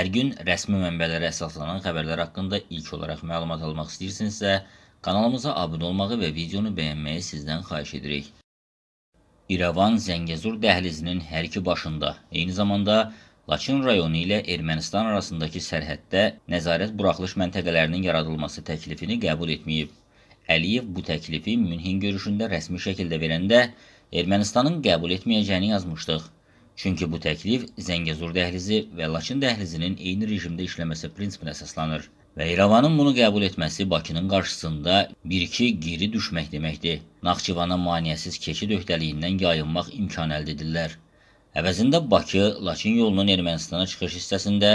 Hər gün rəsmi mənbələrə əsaslanan xəbərlər haqqında ilk olaraq məlumat almaq istəyirsinizsə, kanalımıza abunə olmağı və videonu bəyənməyi sizdən xahiş edirik. İrəvan Zəngəzur dəhlizinin hər iki başında, eyni zamanda Laçın rayonu ilə Ermənistan arasındakı sərhəddə nəzarət buraxılış məntəqələrinin yaradılması təklifini qəbul etməyib. Əliyev bu təklifi Münhin görüşündə rəsmi şəkildə verəndə Ermənistanın qəbul etməyəcəyini yazmışdıq. Çünki bu təklif Zəngəzur dəhlizi və Laçın dəhlizinin eyni rejimdə işləməsi prinsipinə əsaslanır və İrəvanın bunu qəbul etməsi Bakının qarşısında bir-iki geri düşmək deməkdir. Naxçıvana maneəsiz keçid öhdəliyindən yayınmaq imkan əldə edirlər. Əvəzində Bakı Laçın yolunun Ermənistana çıxış hissəsində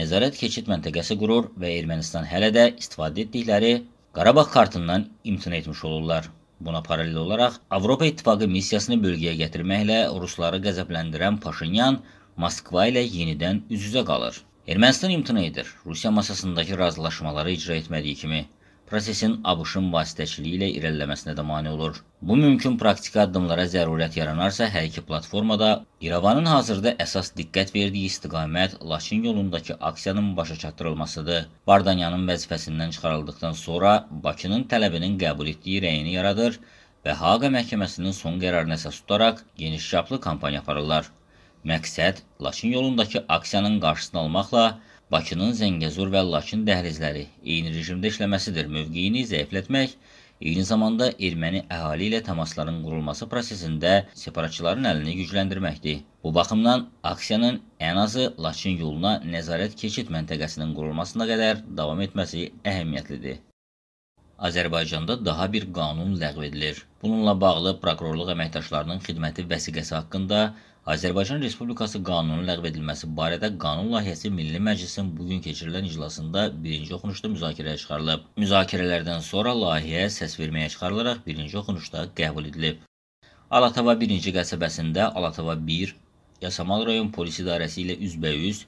nəzarət keçid məntəqəsi qurur və Ermənistan hələ də istifadə etdikləri Qarabağ kartından imtina etmiş olurlar. Buna paralel olaraq Avropa İttifaqı missiyasını bölgəyə gətirməklə rusları qəzəbləndirən Paşinyan Moskva ilə yenidən üz-üzə qalır. Ermənistan imtina edir. Rusiya masasındakı razılaşmaları icra etmədiyi kimi prosesin ABŞ-ın vasitəçiliyi ilə irəliləməsinə də mane olur. Bu mümkün praktiki addımlara zərurət yaranarsa, hər iki platformada İrəvanın hazırda əsas diqqət verdiyi istiqamət Laçın yolundakı aksiyanın başa çatdırılmasıdır. Vardanyanın vəzifəsindən çıxarıldıqdan sonra Bakının tələbinin qəbul etdiyi rəyini yaradır və Haqa məhkəməsinin son qərarına əsas tutaraq geniş çaplı kampaniya aparırlar. Məqsəd Laçın yolundakı aksiyanın qarşısını almaqla Bakının Zəngəzur və Laçın dəhlizləri eyni rejimdə işləməsidir. Mövqeyini zəiflətmək, eyni zamanda erməni əhali ilə təmasların qurulması prosesində separatçıların əlini gücləndirməkdir. Bu baxımdan aksiyanın ən azı Laçın yoluna nəzarət keçid məntəqəsinin qurulmasına qədər davam etməsi əhəmiyyətlidir. Azərbaycanda daha bir qanun ləğv edilir. Bununla bağlı prokurorluq əməkdaşlarının xidməti vəsiqəsi haqqında Azərbaycan Respublikası qanunun ləğv edilməsi barədə qanun layihəsi Milli Məclisin bugün keçirilən iclasında birinci oxunuşda müzakirəyə çıxarılıb. Müzakirələrdən sonra layihə səs verməyə çıxarılaraq birinci oxunuşda qəbul edilib. Alatava 1-ci qəsəbəsində Alatava 1, Yasamal rayon polis idarəsi ilə üzbəyüz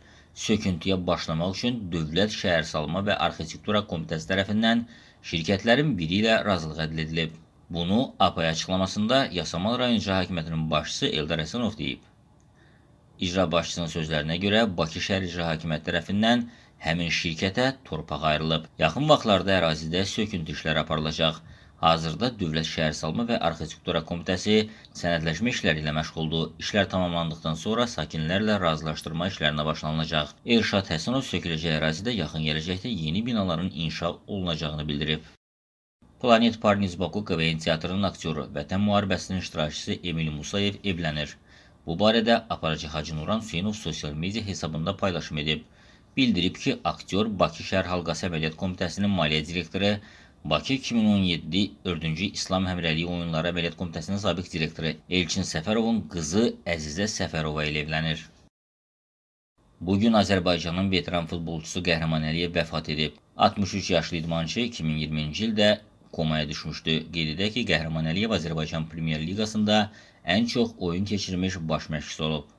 söküntüyə başlamaq üçün Dövlət Şəhərsalma və Arxitektura Komitəsi tərəfindən şirkətlərin biri ilə razılıq ədl edilib. Bunu APA e açıqlamasında Yasamal rayonca hakimiyyətinin başçısı Eldar Əsənov deyib. İcra başçısının sözlərinə görə Bakı şəhər icra hakimiyyəti tərəfindən həmin şirkətə torpaq ayrılıb. Yaxın vaxtlarda ərazidə söküntü işləri aparılacaq. Hazırda Dövlət Şəhərsalma və Arxitektura Komitəsi sənədləşmə işləri ilə məşğuldur. İşlər tamamlandıqdan sonra sakinlərlə razılaşdırma işlərinə başlanılacaq. Elşad Həsənov söküləcək ərazidə yaxın gələcəkdə yeni binaların inşa olunacağını bildirib. Planet Parniz Baku Qveyn teatrının aktyoru, Vətən müharibəsinin iştirakçısı Emil Musayev evlənir. Bu barədə aparıcı Hacı Nuran Hüseynov sosial media hesabında paylaşım edib bildirib ki, aktyor Bakı Şəhər Halqası Əməliyyat Komitəsinin maliyyə direktoru, Bakı 2017-4-cü İslam Həmrəliyi Oyunları Əməliyyat Komitəsinin sabiq direktoru Elçin Səfərovun qızı Əzizə Səfərova ilə evlənir. Bugün Azərbaycanın veteran futbolçusu Qəhrəman Əliyev vəfat edib. 63 yaşlı idmançı 2020-ci ildə komaya düşmüşdü. Qeyd edək ki, Qəhrəman Əliyev Azərbaycan Premyer Liqasında ən çox oyun keçirmiş baş məşqçisi olub.